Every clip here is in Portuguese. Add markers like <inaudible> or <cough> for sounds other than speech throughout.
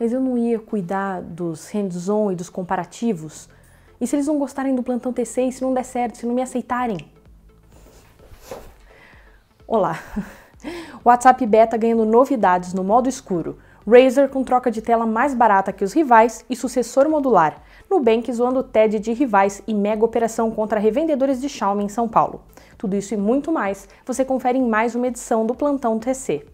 mas eu não ia cuidar dos hands-on e dos comparativos? E se eles não gostarem do plantão T6, se não der certo, se não me aceitarem? Olá! <laughs> WhatsApp Beta ganhando novidades no modo escuro. Razer com troca de tela mais barata que os rivais e sucessor modular. Nubank zoando TED de rivais e mega operação contra revendedores de Xiaomi em São Paulo. Tudo isso e muito mais você confere em mais uma edição do Plantão TC.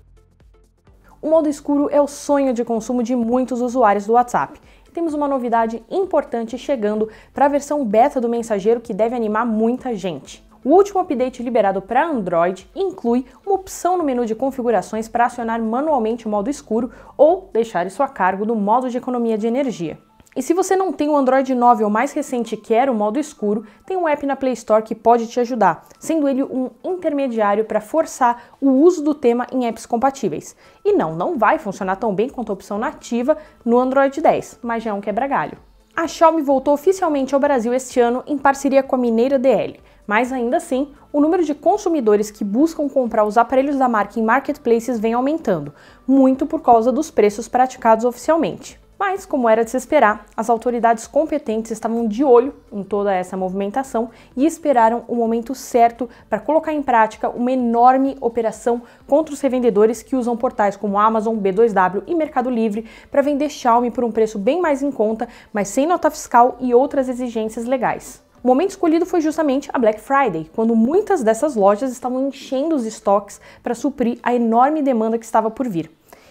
O modo escuro é o sonho de consumo de muitos usuários do WhatsApp. temos uma novidade importante chegando para a versão beta do mensageiro que deve animar muita gente. O último update liberado para Android inclui uma opção no menu de configurações para acionar manualmente o modo escuro ou deixar isso a cargo do modo de economia de energia. E se você não tem o Android 9 ou mais recente e quer o modo escuro, tem um app na Play Store que pode te ajudar, sendo ele um intermediário para forçar o uso do tema em apps compatíveis. E não, não vai funcionar tão bem quanto a opção nativa no Android 10, mas já é um quebra-galho. A Xiaomi voltou oficialmente ao Brasil este ano em parceria com a Mineira DL, mas ainda assim, o número de consumidores que buscam comprar os aparelhos da marca em marketplaces vem aumentando, muito por causa dos preços praticados oficialmente. Mas, como era de se esperar, as autoridades competentes estavam de olho em toda essa movimentação e esperaram o momento certo para colocar em prática uma enorme operação contra os revendedores que usam portais como Amazon, B2W e Mercado Livre para vender Xiaomi por um preço bem mais em conta, mas sem nota fiscal e outras exigências legais. O momento escolhido foi justamente a Black Friday, quando muitas dessas lojas estavam enchendo os estoques para suprir a enorme demanda que estava por vir.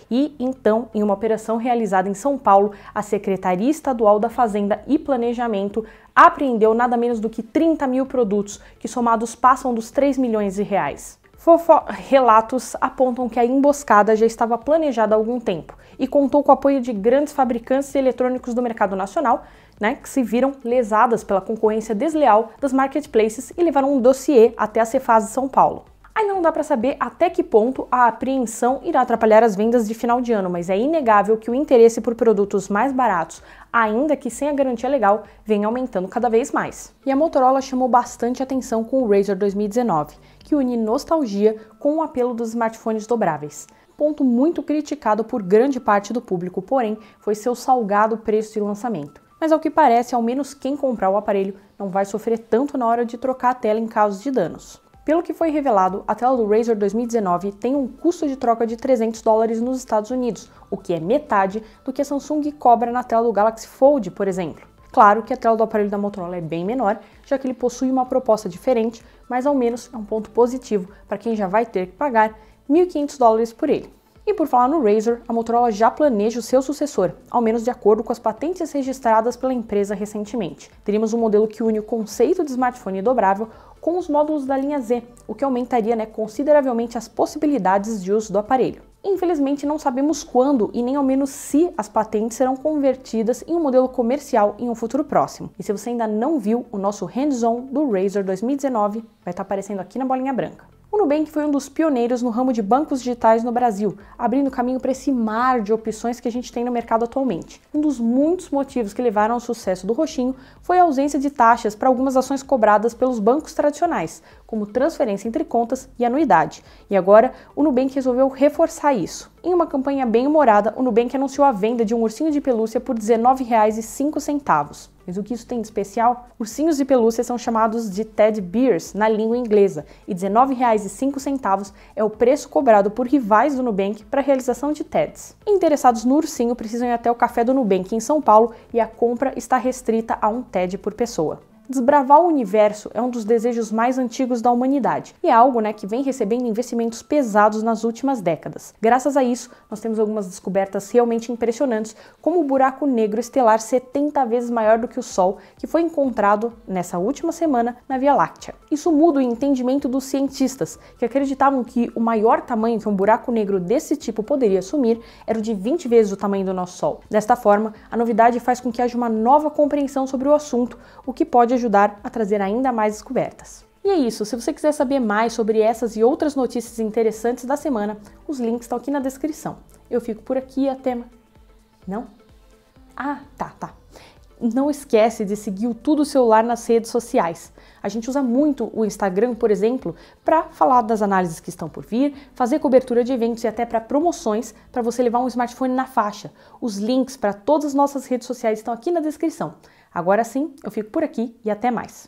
E então, em uma operação realizada em São Paulo, a Secretaria Estadual da Fazenda e Planejamento apreendeu nada menos do que 30 mil produtos, que somados passam dos 3 milhões de reais. Fofo relatos apontam que a emboscada já estava planejada há algum tempo e contou com o apoio de grandes fabricantes de eletrônicos do mercado nacional, né, que se viram lesadas pela concorrência desleal das marketplaces e levaram um dossiê até a Cefaz de São Paulo. Ainda não dá para saber até que ponto a apreensão irá atrapalhar as vendas de final de ano, mas é inegável que o interesse por produtos mais baratos, ainda que sem a garantia legal, vem aumentando cada vez mais. E a Motorola chamou bastante atenção com o Razr 2019, que une nostalgia com o apelo dos smartphones dobráveis ponto muito criticado por grande parte do público, porém, foi seu salgado preço de lançamento. Mas ao que parece, ao menos quem comprar o aparelho não vai sofrer tanto na hora de trocar a tela em caso de danos. Pelo que foi revelado, a tela do Razer 2019 tem um custo de troca de 300 dólares nos Estados Unidos, o que é metade do que a Samsung cobra na tela do Galaxy Fold, por exemplo. Claro que a tela do aparelho da Motorola é bem menor, já que ele possui uma proposta diferente, mas ao menos é um ponto positivo para quem já vai ter que pagar 1.500 dólares por ele. E por falar no Razer, a Motorola já planeja o seu sucessor, ao menos de acordo com as patentes registradas pela empresa recentemente. Teríamos um modelo que une o conceito de smartphone dobrável com os módulos da linha Z, o que aumentaria né, consideravelmente as possibilidades de uso do aparelho. Infelizmente, não sabemos quando e nem ao menos se as patentes serão convertidas em um modelo comercial em um futuro próximo. E se você ainda não viu, o nosso hands-on do Razer 2019 vai estar aparecendo aqui na bolinha branca. O Nubank foi um dos pioneiros no ramo de bancos digitais no Brasil, abrindo caminho para esse mar de opções que a gente tem no mercado atualmente. Um dos muitos motivos que levaram ao sucesso do Roxinho foi a ausência de taxas para algumas ações cobradas pelos bancos tradicionais, como transferência entre contas e anuidade. E agora, o Nubank resolveu reforçar isso. Em uma campanha bem humorada, o Nubank anunciou a venda de um ursinho de pelúcia por R$ 19,05. Mas o que isso tem de especial? Ursinhos de pelúcia são chamados de Ted Bears na língua inglesa e R$19,05 é o preço cobrado por rivais do Nubank para a realização de TEDs. Interessados no ursinho precisam ir até o café do Nubank em São Paulo e a compra está restrita a um TED por pessoa. Desbravar o universo é um dos desejos mais antigos da humanidade e é algo né, que vem recebendo investimentos pesados nas últimas décadas. Graças a isso, nós temos algumas descobertas realmente impressionantes, como o buraco negro estelar 70 vezes maior do que o Sol, que foi encontrado nessa última semana na Via Láctea. Isso muda o entendimento dos cientistas, que acreditavam que o maior tamanho que um buraco negro desse tipo poderia assumir era o de 20 vezes o tamanho do nosso Sol. Desta forma, a novidade faz com que haja uma nova compreensão sobre o assunto, o que pode ajudar a trazer ainda mais descobertas. E é isso, se você quiser saber mais sobre essas e outras notícias interessantes da semana, os links estão aqui na descrição. Eu fico por aqui até. Não? Ah, tá, tá não esquece de seguir o Tudo Celular nas redes sociais. A gente usa muito o Instagram, por exemplo, para falar das análises que estão por vir, fazer cobertura de eventos e até para promoções para você levar um smartphone na faixa. Os links para todas as nossas redes sociais estão aqui na descrição. Agora sim, eu fico por aqui e até mais.